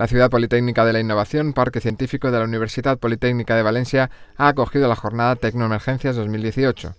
La Ciudad Politécnica de la Innovación, Parque Científico de la Universidad Politécnica de Valencia, ha acogido la jornada Tecnoemergencias 2018.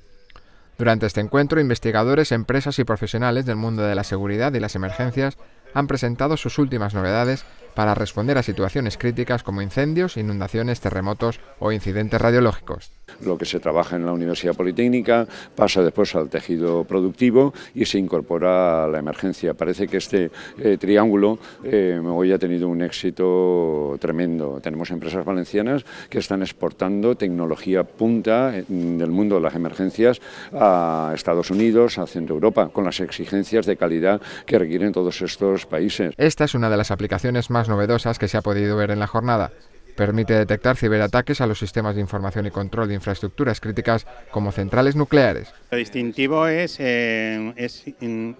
Durante este encuentro, investigadores, empresas y profesionales del mundo de la seguridad y las emergencias han presentado sus últimas novedades para responder a situaciones críticas como incendios, inundaciones, terremotos o incidentes radiológicos. Lo que se trabaja en la Universidad Politécnica pasa después al tejido productivo y se incorpora a la emergencia. Parece que este eh, triángulo eh, hoy ha tenido un éxito tremendo. Tenemos empresas valencianas que están exportando tecnología punta eh, del mundo de las emergencias a Estados Unidos, a Centro Europa, con las exigencias de calidad que requieren todos estos países. Esta es una de las aplicaciones más novedosas que se ha podido ver en la jornada. Permite detectar ciberataques a los sistemas de información y control de infraestructuras críticas como centrales nucleares. Lo distintivo es, eh,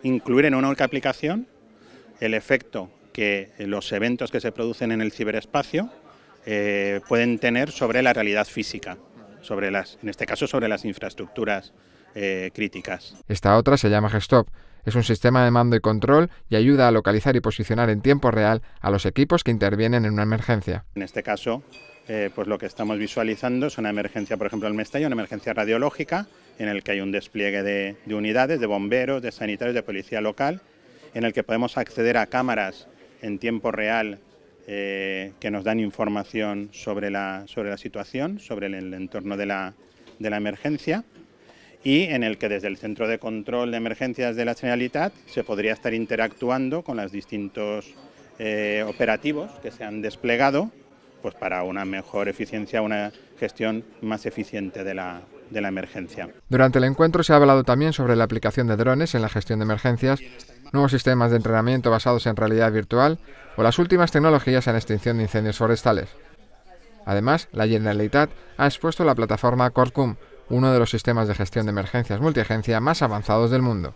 incluir en una única aplicación el efecto que los eventos que se producen en el ciberespacio eh, pueden tener sobre la realidad física, sobre las, en este caso sobre las infraestructuras eh, críticas. Esta otra se llama Gestop es un sistema de mando y control y ayuda a localizar y posicionar en tiempo real a los equipos que intervienen en una emergencia. En este caso, eh, pues lo que estamos visualizando es una emergencia, por ejemplo, en Mestalla, una emergencia radiológica en el que hay un despliegue de, unidades, de bomberos, de sanitarios, de policía local, en el que podemos acceder a cámaras en tiempo real eh, que nos dan información sobre la, situación, sobre el, entorno de la emergencia y en el que desde el Centro de Control de Emergencias de la Generalitat se podría estar interactuando con los distintos eh, operativos que se han desplegado pues para una mejor eficiencia, una gestión más eficiente de la, de la emergencia. Durante el encuentro se ha hablado también sobre la aplicación de drones en la gestión de emergencias, nuevos sistemas de entrenamiento basados en realidad virtual o las últimas tecnologías en extinción de incendios forestales. Además, la Generalitat ha expuesto la plataforma Corcum, uno de los sistemas de gestión de emergencias multiagencia más avanzados del mundo.